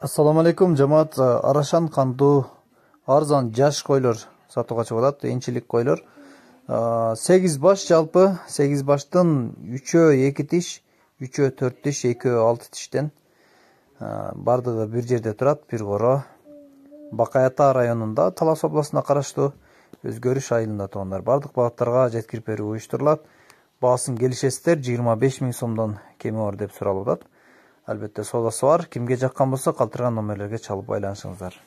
ассаламу алейкум жамаат арашан кандуу арзан жаш койлор сатууга чыгып атат энчилик койлор сегиз баш жалпы сегиз баштын үчөө эки тиш үчөө төрт тиш экөө алты тиштен баардыгы бир жерде турат бир короо бакай ата районунда талас областына караштуу өзгөрүш айылында туугандар баардык багыттарга жеткирип берүү уюштурулат баасын келишесиздер жыйырма беш миң сомдон кеми бар деп суралып атат Албетте, соода бар, кимге жаққан болса, қалтырған номерлерге чалып байланышыңыздар.